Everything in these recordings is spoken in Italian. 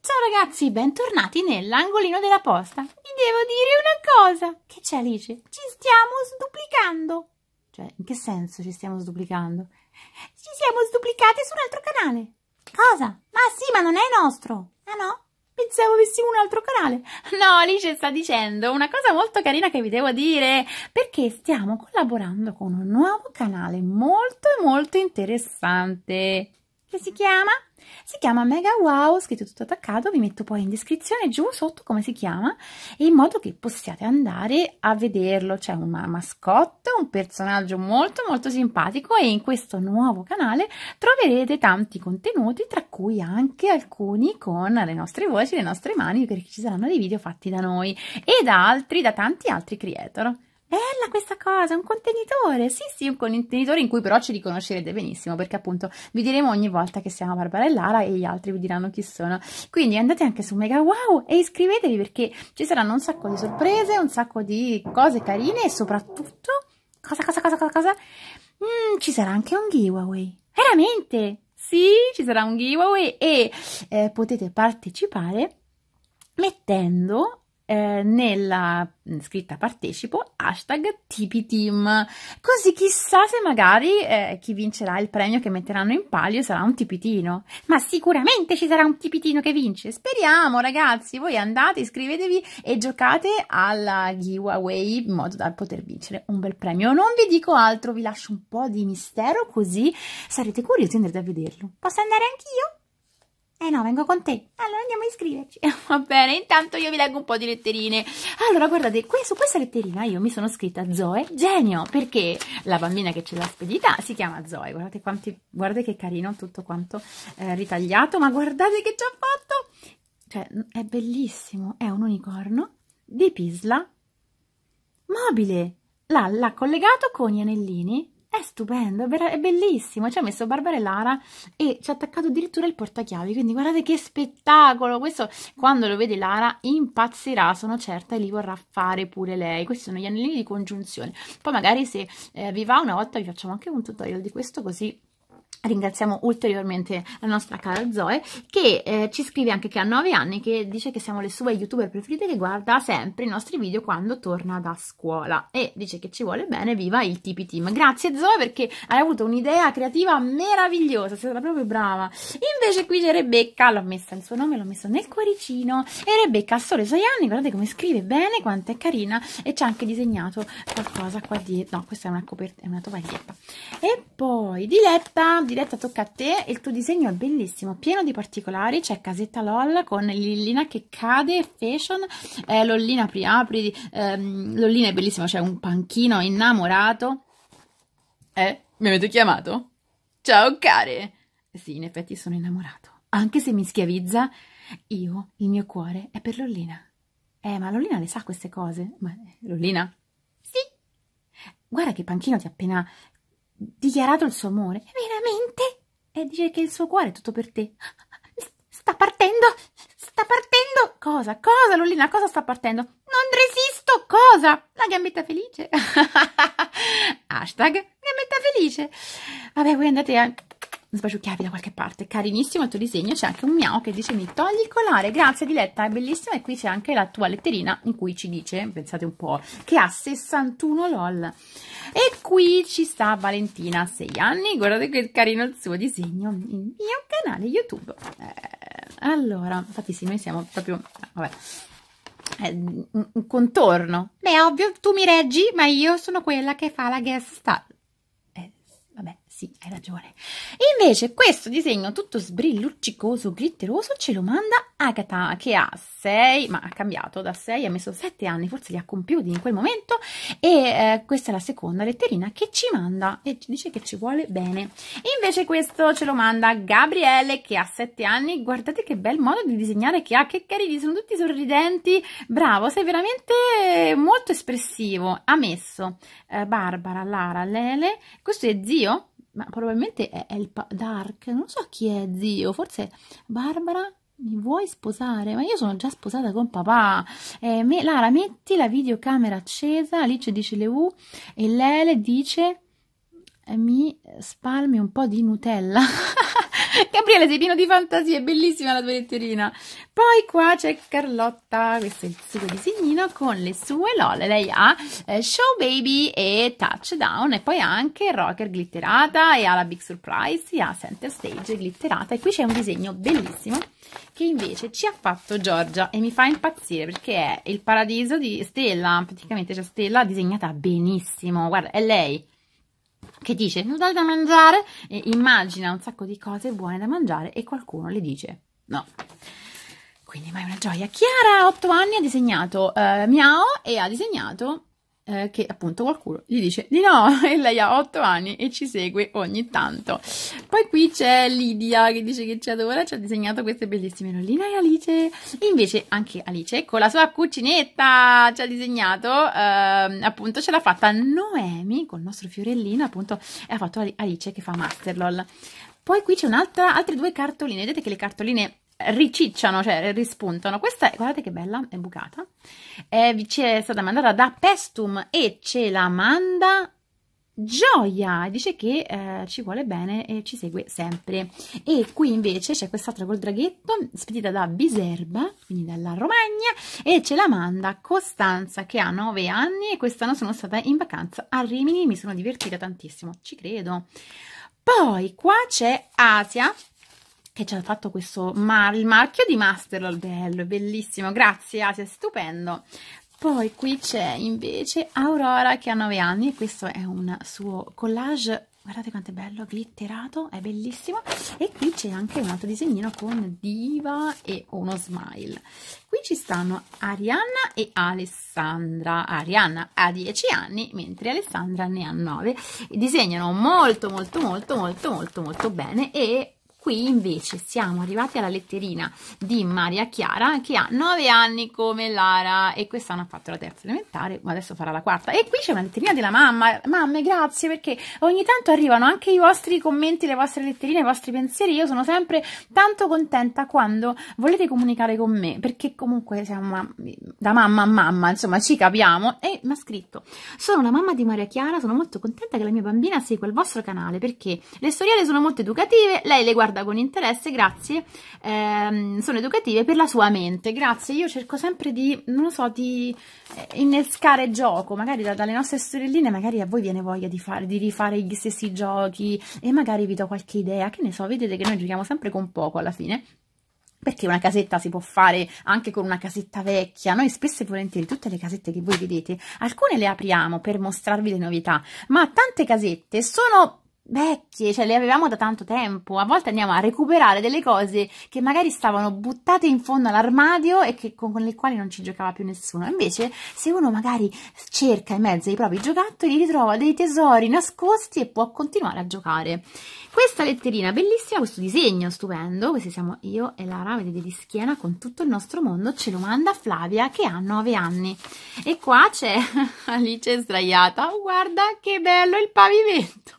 Ciao ragazzi, bentornati nell'angolino della posta. Vi devo dire una cosa. Che c'è Alice? Ci stiamo sduplicando. Cioè, in che senso ci stiamo sduplicando? Ci siamo sduplicate su un altro canale. Cosa? Ma sì, ma non è nostro. Ah no? Pensavo avessimo un altro canale. No, Alice sta dicendo una cosa molto carina che vi devo dire, perché stiamo collaborando con un nuovo canale molto molto interessante che si chiama? Si chiama Mega Wow, scritto tutto attaccato, vi metto poi in descrizione giù sotto come si chiama, in modo che possiate andare a vederlo. C'è una mascotte, un personaggio molto molto simpatico e in questo nuovo canale troverete tanti contenuti, tra cui anche alcuni con le nostre voci, le nostre mani, perché ci saranno dei video fatti da noi e da altri, da tanti altri creator. Bella questa cosa, un contenitore, sì sì, un contenitore in cui però ci riconoscerete benissimo perché appunto vi diremo ogni volta che siamo Barbara e Lara e gli altri vi diranno chi sono. Quindi andate anche su Mega Wow e iscrivetevi perché ci saranno un sacco di sorprese, un sacco di cose carine e soprattutto, cosa cosa cosa cosa cosa, mm, ci sarà anche un giveaway, veramente, sì ci sarà un giveaway e eh, potete partecipare mettendo eh, nella mm, scritta partecipo hashtag TipiTeam. Così chissà se magari eh, chi vincerà il premio che metteranno in palio sarà un tipitino. Ma sicuramente ci sarà un tipitino che vince. Speriamo, ragazzi. Voi andate, iscrivetevi e giocate alla giveaway in modo da poter vincere un bel premio. Non vi dico altro, vi lascio un po' di mistero così sarete curiosi di andare a vederlo. Posso andare anch'io? Eh no, vengo con te. Allora andiamo a iscriverci. Va bene, intanto io vi leggo un po' di letterine. Allora, guardate, qui, su questa letterina io mi sono scritta Zoe Genio, perché la bambina che ce l'ha spedita si chiama Zoe. Guardate, quanti, guardate che carino tutto quanto eh, ritagliato, ma guardate che ci ha fatto! Cioè, è bellissimo, è un unicorno di Pisla mobile. L'ha collegato con gli anellini è stupendo, è, è bellissimo. Ci ha messo Barbara e Lara e ci ha attaccato addirittura il portachiavi. Quindi guardate che spettacolo! Questo quando lo vede Lara impazzirà, sono certa, e li vorrà fare pure lei. Questi sono gli anellini di congiunzione. Poi magari se eh, vi va una volta vi facciamo anche un tutorial di questo così Ringraziamo ulteriormente la nostra cara Zoe che eh, ci scrive anche che ha 9 anni che dice che siamo le sue youtuber preferite che guarda sempre i nostri video quando torna da scuola e dice che ci vuole bene, viva il Tipi Team. Grazie Zoe perché hai avuto un'idea creativa meravigliosa, sei stata proprio brava. Invece qui c'è Rebecca, l'ho messa il suo nome, l'ho messo nel cuoricino e Rebecca ha solo 6 anni, guardate come scrive bene, quanto è carina e ci ha anche disegnato qualcosa qua dietro, no questa è una, coperta, è una tovaglietta. E poi Diletta diretta tocca a te, il tuo disegno è bellissimo, pieno di particolari, c'è casetta LOL con Lillina che cade, fashion, eh, Lollina apri, ehm, Lollina è bellissima, c'è un panchino innamorato. Eh, mi avete chiamato? Ciao care! Sì, in effetti sono innamorato, anche se mi schiavizza, io, il mio cuore è per Lollina. Eh, ma Lollina le sa queste cose? Ma eh, Lollina? Sì! Guarda che panchino ti ha appena dichiarato il suo amore. Veramente? E dice che il suo cuore è tutto per te. Sta partendo! Sta partendo! Cosa? Cosa, Lolina? Cosa sta partendo? Non resisto! Cosa? La gambetta felice! Hashtag gambetta felice! Vabbè, voi andate a non sbaglio da qualche parte, carinissimo il tuo disegno, c'è anche un miau che dice mi togli il colare, grazie Diletta, è bellissima e qui c'è anche la tua letterina in cui ci dice, pensate un po', che ha 61 lol e qui ci sta Valentina, 6 anni, guardate che carino il suo disegno, il mio canale YouTube, eh, allora, infatti sì, noi siamo proprio, vabbè, eh, un contorno. Beh, ovvio, tu mi reggi, ma io sono quella che fa la guest star sì, hai ragione. invece questo disegno tutto sbrilluccicoso, glitteroso, ce lo manda Agatha, che ha 6, ma ha cambiato da 6, ha messo 7 anni, forse li ha compiuti in quel momento, e eh, questa è la seconda letterina che ci manda e ci dice che ci vuole bene. invece questo ce lo manda Gabriele, che ha 7 anni, guardate che bel modo di disegnare che ha, che carini, sono tutti sorridenti, bravo, sei veramente molto espressivo. Ha messo eh, Barbara, Lara, Lele, questo è zio? ma probabilmente è, è il Dark, non so chi è zio, forse Barbara mi vuoi sposare? Ma io sono già sposata con papà. Eh, me, Lara, metti la videocamera accesa. Alice dice le U e Lele dice eh, mi spalmi un po' di Nutella. Gabriele, sei pieno di fantasie, bellissima la tua letterina. Poi qua c'è Carlotta, questo è il suo disegnino con le sue lole. Lei ha eh, Show Baby e Touchdown e poi anche Rocker glitterata e ha la Big Surprise, e ha Center Stage glitterata. E qui c'è un disegno bellissimo che invece ci ha fatto Giorgia e mi fa impazzire perché è il paradiso di Stella. Praticamente c'è Stella disegnata benissimo. Guarda, è lei che dice non dai da mangiare, e immagina un sacco di cose buone da mangiare e qualcuno le dice no. Quindi mai una gioia. Chiara, a 8 anni, ha disegnato eh, Miao e ha disegnato eh, che appunto qualcuno gli dice di no e lei ha 8 anni e ci segue ogni tanto. Poi qui c'è Lidia che dice che ci adora, ci ha disegnato queste bellissime rolline e Alice. Invece anche Alice con ecco, la sua cucinetta ci ha disegnato, eh, appunto ce l'ha fatta Noemi con il nostro fiorellino, appunto e ha fatto Alice che fa Masterlol. Poi qui c'è un'altra, altre due cartoline, vedete che le cartoline ricicciano, cioè rispuntano. Questa, è, guardate che bella, è bucata. Eh, ci è stata mandata da Pestum e ce la manda Gioia. Dice che eh, ci vuole bene e ci segue sempre. E qui invece c'è quest'altra col draghetto, spedita da Biserba, quindi dalla Romagna, e ce la manda Costanza che ha 9 anni e quest'anno sono stata in vacanza a Rimini, mi sono divertita tantissimo, ci credo. Poi qua c'è Asia che ci ha fatto questo mar il marchio di Masterlord, bello, bellissimo, grazie Asia, ah, stupendo. Poi qui c'è invece Aurora che ha 9 anni e questo è un suo collage, guardate quanto è bello, glitterato, è bellissimo. E qui c'è anche un altro disegnino con diva e uno smile. Qui ci stanno Arianna e Alessandra. Arianna ha 10 anni mentre Alessandra ne ha 9. Disegnano molto molto molto molto molto molto bene e Qui invece siamo arrivati alla letterina di Maria Chiara che ha 9 anni come Lara e quest'anno ha fatto la terza elementare ma adesso farà la quarta e qui c'è una letterina della mamma mamme grazie perché ogni tanto arrivano anche i vostri commenti, le vostre letterine, i vostri pensieri io sono sempre tanto contenta quando volete comunicare con me perché comunque siamo ma da mamma a mamma insomma ci capiamo e mi ha scritto sono la mamma di Maria Chiara sono molto contenta che la mia bambina segua il vostro canale perché le storielle sono molto educative lei le guarda guarda con interesse, grazie, ehm, sono educative per la sua mente, grazie. Io cerco sempre di, non lo so, di eh, innescare gioco, magari da, dalle nostre sorelline, magari a voi viene voglia di, fare, di rifare gli stessi giochi e magari vi do qualche idea, che ne so, vedete che noi giochiamo sempre con poco alla fine perché una casetta si può fare anche con una casetta vecchia, noi spesso e volentieri tutte le casette che voi vedete, alcune le apriamo per mostrarvi le novità, ma tante casette sono vecchie, cioè le avevamo da tanto tempo. A volte andiamo a recuperare delle cose che magari stavano buttate in fondo all'armadio e che, con, con, le quali non ci giocava più nessuno. Invece, se uno magari cerca in mezzo ai propri giocattoli, ritrova dei tesori nascosti e può continuare a giocare. Questa letterina bellissima, questo disegno stupendo, questi siamo io e Lara, vedete di schiena con tutto il nostro mondo, ce lo manda Flavia che ha 9 anni. E qua c'è Alice sdraiata, oh, guarda che bello il pavimento!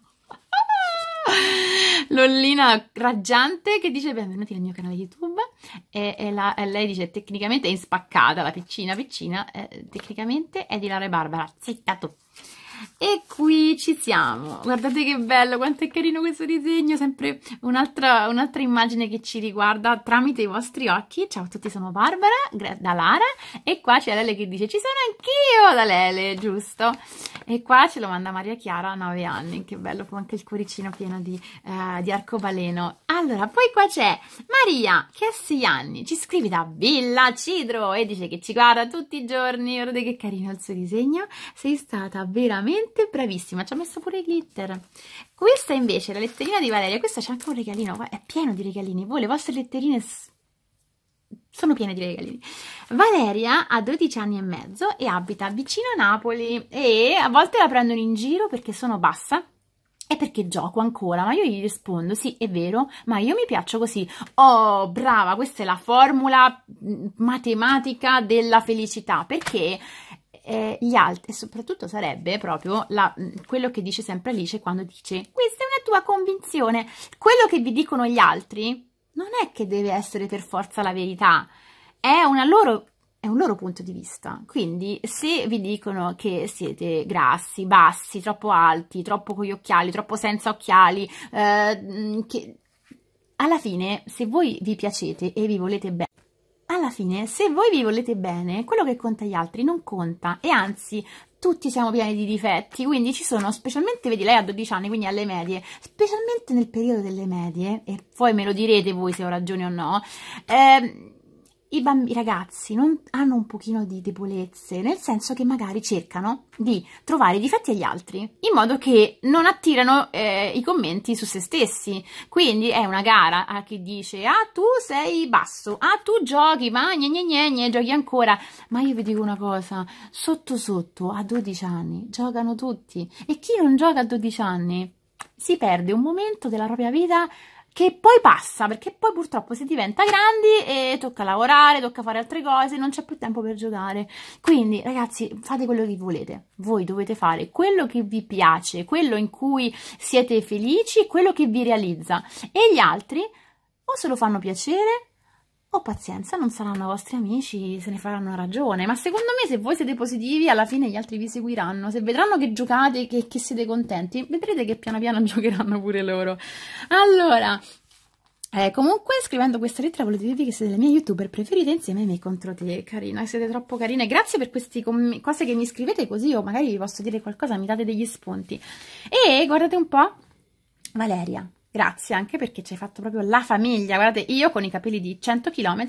Lollina raggiante che dice benvenuti nel mio canale YouTube e, e, la, e lei dice tecnicamente è spaccata la piccina piccina, eh, tecnicamente è di Lara e Barbara, zitta tu! E qui ci siamo, guardate che bello, quanto è carino questo disegno, sempre un'altra un immagine che ci riguarda tramite i vostri occhi. Ciao a tutti, sono Barbara, da Lara, e qua c'è Lele che dice ci sono anch'io da Lele, giusto? E qua ce lo manda Maria Chiara a 9 anni, che bello, con anche il cuoricino pieno di, uh, di arcobaleno. Allora, poi qua c'è Maria, che ha 6 anni, ci scrive da Villa Cidro e dice che ci guarda tutti i giorni, guardate che carino il suo disegno, sei stata veramente veramente bravissima, ci ha messo pure i glitter. Questa invece la letterina di Valeria, questa c'è anche un regalino, è pieno di regalini, voi le vostre letterine sono piene di regalini. Valeria ha 12 anni e mezzo e abita vicino a Napoli e a volte la prendono in giro perché sono bassa e perché gioco ancora, ma io gli rispondo, sì, è vero, ma io mi piaccio così. Oh, brava, questa è la formula mm, matematica della felicità, perché eh, gli altri, e soprattutto sarebbe proprio la, mm, quello che dice sempre Alice quando dice questa è una tua convinzione, quello che vi dicono gli altri non è che deve essere per forza la verità, è una loro è un loro punto di vista. Quindi, se vi dicono che siete grassi, bassi, troppo alti, troppo con gli occhiali, troppo senza occhiali, eh, mm, che alla fine, se voi vi piacete e vi volete bene, alla fine, se voi vi volete bene, quello che conta agli altri non conta e anzi tutti siamo pieni di difetti, quindi ci sono, specialmente, vedi, lei ha 12 anni, quindi alle medie, specialmente nel periodo delle medie, e poi me lo direte voi se ho ragione o no, eh, i, bambi, i ragazzi non, hanno un pochino di debolezze, nel senso che magari cercano di trovare i difetti agli altri, in modo che non attirano eh, i commenti su se stessi. Quindi è una gara a chi dice, ah tu sei basso, ah tu giochi, ma gne gne gne, gne giochi ancora. Ma io vi dico una cosa, sotto sotto a 12 anni giocano tutti e chi non gioca a 12 anni si perde un momento della propria vita che poi passa, perché poi purtroppo si diventa grandi e tocca lavorare, tocca fare altre cose, non c'è più tempo per giocare. Quindi, ragazzi, fate quello che volete. Voi dovete fare quello che vi piace, quello in cui siete felici, quello che vi realizza. E gli altri o se lo fanno piacere Oh pazienza, non saranno vostri amici, se ne faranno ragione, ma secondo me se voi siete positivi alla fine gli altri vi seguiranno, se vedranno che giocate e che, che siete contenti, vedrete che piano piano giocheranno pure loro. Allora, eh, comunque, scrivendo questa lettera, volevo dirvi che siete le mie youtuber preferite insieme ai miei contro te. Carina, siete troppo carine. Grazie per queste cose che mi scrivete, così io magari vi posso dire qualcosa, mi date degli spunti. E guardate un po', Valeria, Grazie anche perché ci hai fatto proprio la famiglia. Guardate, io con i capelli di 100 km,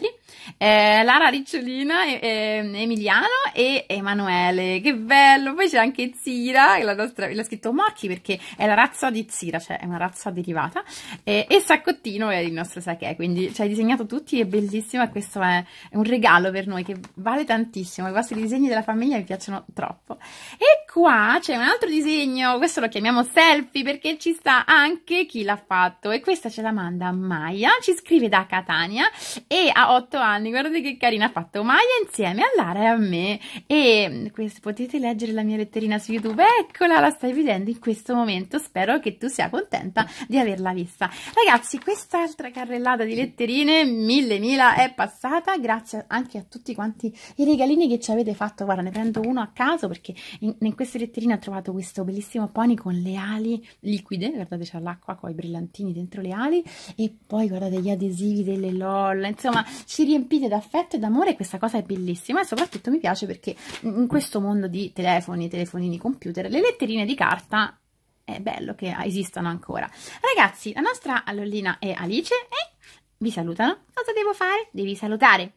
eh, Lara Ricciolina, eh, Emiliano e Emanuele. Che bello! Poi c'è anche Zira, la nostra, l'ha scritto Marchi perché è la razza di Zira, cioè è una razza derivata. e Saccottino è il nostro sake, quindi ci hai disegnato tutti, è bellissimo e questo è, è un regalo per noi che vale tantissimo. I vostri disegni della famiglia mi piacciono troppo. E qua c'è un altro disegno, questo lo chiamiamo selfie perché ci sta anche chi l'ha fatto e questa ce la manda Maya, ci scrive da Catania e ha 8 anni, guardate che carina ha fatto Maya insieme a Lara e a me e questo, potete leggere la mia letterina su YouTube, eccola, la stai vedendo in questo momento, spero che tu sia contenta di averla vista. Ragazzi, quest'altra carrellata di letterine, mille mila, è passata, grazie anche a tutti quanti i regalini che ci avete fatto, guarda ne prendo uno a caso perché in, in questa letterina ho trovato questo bellissimo pony con le ali liquide, guardate c'è l'acqua con i brillantini dentro le ali e poi guardate gli adesivi delle LOL, insomma ci riempite d'affetto e d'amore questa cosa è bellissima e soprattutto mi piace perché in questo mondo di telefoni, telefonini, computer, le letterine di carta è bello che esistano ancora. Ragazzi, la nostra allollina è Alice e vi salutano. Cosa devo fare? Devi salutare.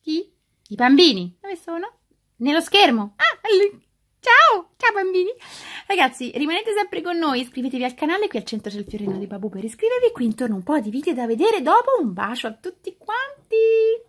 Chi? I bambini. Dove sono? Nello schermo. Ah, lì. Ciao, ciao bambini! Ragazzi, rimanete sempre con noi, iscrivetevi al canale, qui al centro c'è il fiorino di Babu per iscrivervi, qui intorno un po' di video da vedere, dopo un bacio a tutti quanti!